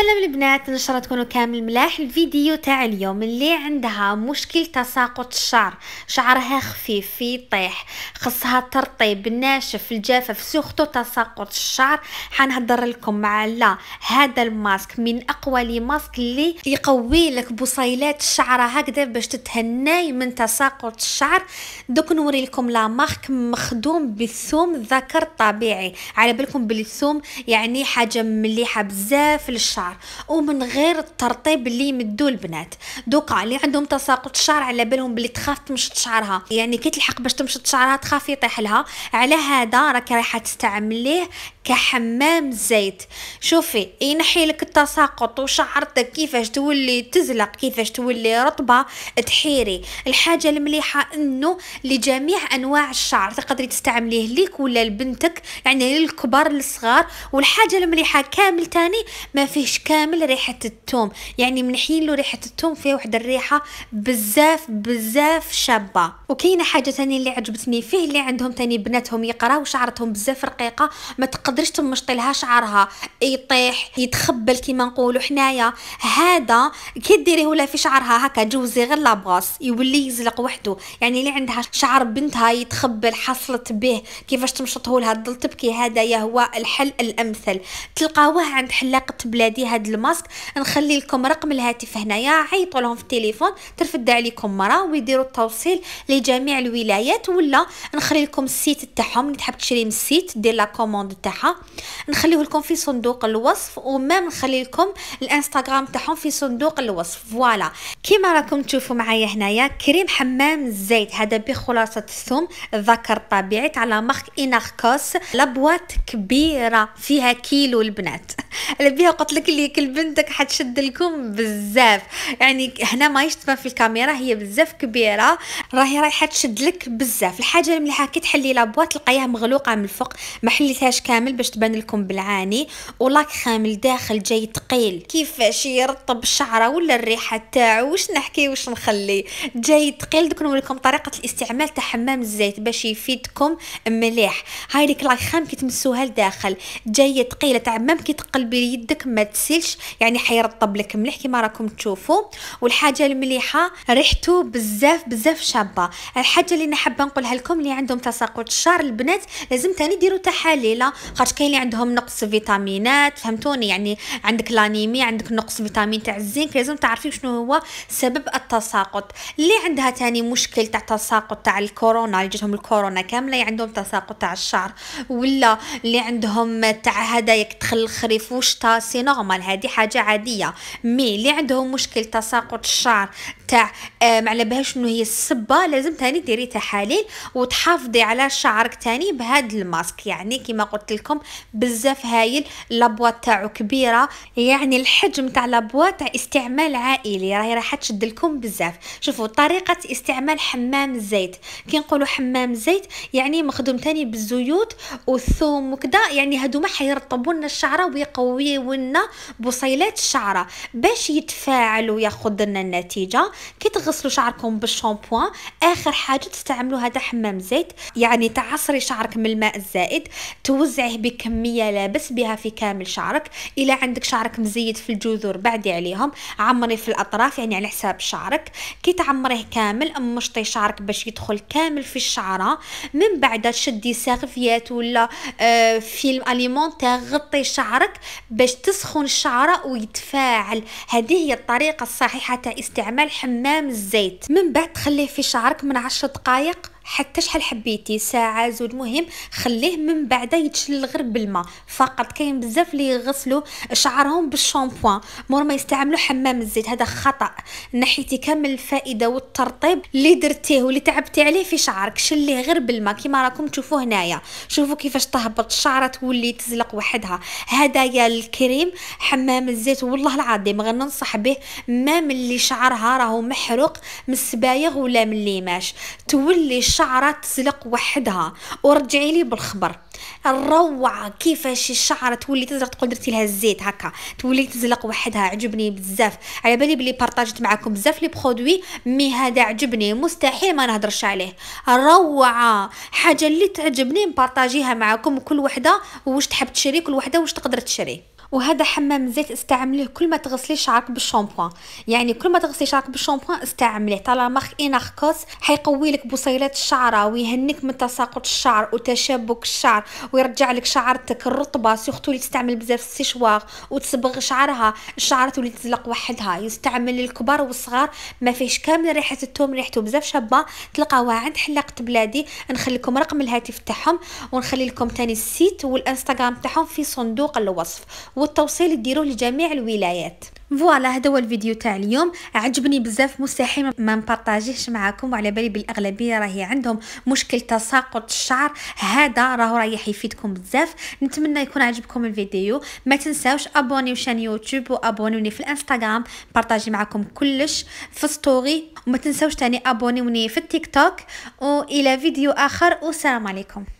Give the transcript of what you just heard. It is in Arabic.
سلام البنات ان شاء الله تكونوا كامل ملاح الفيديو تاع اليوم اللي عندها مشكل تساقط الشعر شعرها خفيف يطيح خصها ترطيب ناشف الجافه في سوختو تساقط الشعر حنهضر لكم على هذا الماسك من اقوى لي ماسك اللي يقوي لك بصيلات الشعر هكذا باش تتهناي من تساقط الشعر دوك نوري لكم لا مارك مخدوم بالثوم ذكر طبيعي على بالكم بالثوم يعني حاجه مليحه بزاف للشعر الشعر ومن غير الترطيب اللي يمدو البنات دوكا اللي عندهم تساقط شعر على بالهم بلي تخاف تمشط شعرها يعني كي تلحق باش تمشط شعرها تخاف يطيح لها على هذا راك رايحه تستعمليه كحمام زيت شوفي ينحي لك التساقط وشعرتك كيفاش تولي تزلق كيفاش تولي رطبه تحيري الحاجه المليحه انه لجميع انواع الشعر تقدري تستعمليه ليك ولا لبنتك يعني للكبار للصغار والحاجه المليحه كامل تاني ما فيهش كامل ريحة التوم يعني منحيين له ريحة التوم فيها واحدة الريحة بزاف بزاف شابة وكاينة حاجة تانية اللي عجبتني فيه اللي عندهم تاني بناتهم يقراو شعرتهم بزاف رقيقة ما تقدرش تمشطي لها شعرها يطيح يتخبل كيما نقولوا حنايا هذا كي ديريه لها في شعرها هكا جوزي غير لاباص يولي يزلق وحده يعني اللي عندها شعر بنتها يتخبل حصلت به كيفاش تمشطه لها تضل تبكي هذا هو الحل الامثل تلقاوه عند حلاقة بلادي هاد الماسك نخلي لكم رقم الهاتف هنايا عيطوا لهم في التليفون ترفد عليكم مرا ويديروا التوصيل لجميع الولايات ولا نخلي لكم السيت تاعهم اللي تحب تشري من السيت دير لا كوموند تاعها نخليه لكم في صندوق الوصف ومام نخلي لكم الانستغرام تاعهم في صندوق الوصف فوالا كيما راكم تشوفوا معايا هنايا كريم حمام الزيت هذا بخلاصه الثوم ذكر طبيعي على مارك اناركوس لابوات كبيره فيها كيلو البنات اللي بها قلت لك ليك البنت بنتك حتشد لكم بزاف يعني هنا ماهيش تبان في الكاميرا هي بزاف كبيره راهي رايحه تشد لك بزاف الحاجه المليحه كي تحلي لابواط تلقايها مغلوقه من الفوق ما حليتهاش كامل باش تبان لكم بالعاني ولاك خامل داخل جاي ثقيل كيفاش يرطب الشعره ولا الريحه تاعو واش نحكي واش نخلي جاي ثقيل دوك نوريكم طريقه الاستعمال تاع حمام الزيت باش يفيدكم مليح هاي ديك لاك خام كي تمسوها لداخل جايه ثقيله تاع مام كي تقلبي يدك ما تسيلش يعني حيرطب لك مليح كما راكم تشوفوا والحاجه المليحه ريحته بزاف بزاف شابه الحاجه اللي نحبه نقولها لكم اللي عندهم تساقط الشعر البنات لازم تاني ديروا تحاليل خاطر كاين اللي عندهم نقص فيتامينات فهمتوني يعني عندك لانيمي عندك نقص فيتامين تاع الزنك لازم تعرفي شنو هو سبب التساقط اللي عندها تاني مشكل تاع تساقط تاع الكورونا اللي جاتهم الكورونا كامله اللي يعني عندهم تساقط تاع الشعر ولا اللي عندهم تاع هذاك دخل الخريف وشتا سي نورمال هذه حاجه عاديه مي اللي عندهم مشكل تساقط الشعر تاع آه، ما على بهاش انه هي الصبه لازم تاني ديري تحاليل وتحافظي على شعرك تاني بهذا الماسك يعني كما قلت لكم بزاف هايل لابواط تاعو كبيره يعني الحجم تاع لابواط استعمال عائلي راهي راح تشد لكم بزاف شوفوا طريقه استعمال حمام الزيت كي نقولوا حمام الزيت يعني مخدوم تاني بالزيوت والثوم وكذا يعني هادوما حيرطبوا لنا الشعره ويقويوا لنا بصيلات الشعره باش يتفاعل ياخذ لنا النتيجه كي تغسلوا شعركم بالشامبوان اخر حاجه تستعملوا هذا حمام زيت يعني تعصري شعرك من الماء الزائد توزعيه بكميه لابس بها في كامل شعرك الى عندك شعرك مزيد في الجذور بعدي عليهم عمري في الاطراف يعني على حساب شعرك كي تعمريه كامل مشطي شعرك باش يدخل كامل في الشعره من بعد شدي ساغفيات ولا آه فيلم اليمونتير غطي شعرك باش تسخن الشعره ويتفاعل هذه هي الطريقه الصحيحه تاع استعمال حمام حمام الزيت من بعد تخليه في شعرك من عشر دقائق حتى شحال حبيتي ساعه زود مهم خليه من بعد يتشل غير بالماء فقط كاين بزاف اللي يغسلوا شعرهم بالشامبوان مور ما يستعملوا حمام الزيت هذا خطا نحيتي كامل الفائده والترطيب اللي درتيه واللي تعبتي عليه في شعرك شليه غير بالماء كما راكم تشوفوا هنايا شوفوا كيفاش تهبط الشعره تولي تزلق وحدها هدايا الكريم حمام الزيت والله العظيم غننصح به ما من اللي شعرها راهو محروق من السبايغ ولا من اللي ماش تولي الشعر الشعرة تسلق وحدها ورجعي لي بالخبر الروعة كيفاش الشعرة تولي تزرق تقول درتي لها الزيت هكا تولي تزلق وحدها عجبني بزاف على بالي بلي بارطاجت معكم بزاف لي برودوي مي هذا عجبني مستحيل ما نهضرش عليه روعة حاجة اللي تعجبني نبارطاجيها معكم كل وحدة واش تحب تشري كل وحدة واش تقدر تشري وهذا حمام زيت استعمليه كل ما تغسلي شعرك بالشامبوان يعني كل ما تغسلي شعرك بالشامبوان استعمليه طالما انخكوس إيه حيقوي لك بصيلات الشعره ويهنيك من تساقط الشعر وتشابك الشعر ويرجع لك شعرتك الرطبه سيرتو اللي تستعمل بزاف السيشوار وتصبغ شعرها الشعر تولي تزلق وحدها يستعمل الكبار والصغار ما فيش كامل ريحه الثوم ريحته بزاف شابه تلقاوها عند حلاقه بلادي نخلي لكم رقم الهاتف تاعهم ونخلي لكم تاني السيت والانستغرام تاعهم في صندوق الوصف والتوصيل ديروه لجميع الولايات فوالا هذا هو الفيديو تاع اليوم عجبني بزاف مستحيل ما نبارطاجيهش معاكم وعلى بالي بالاغلبيه راهي عندهم مشكل تساقط الشعر هذا راهو رايح يفيدكم بزاف نتمنى يكون عجبكم الفيديو ما تنساوش ابوني وشان يوتيوب وابونوني في الانستغرام بارطاجي معاكم كلش في ستوري وما تنساوش تاني ابونوني في التيك توك والى فيديو اخر والسلام عليكم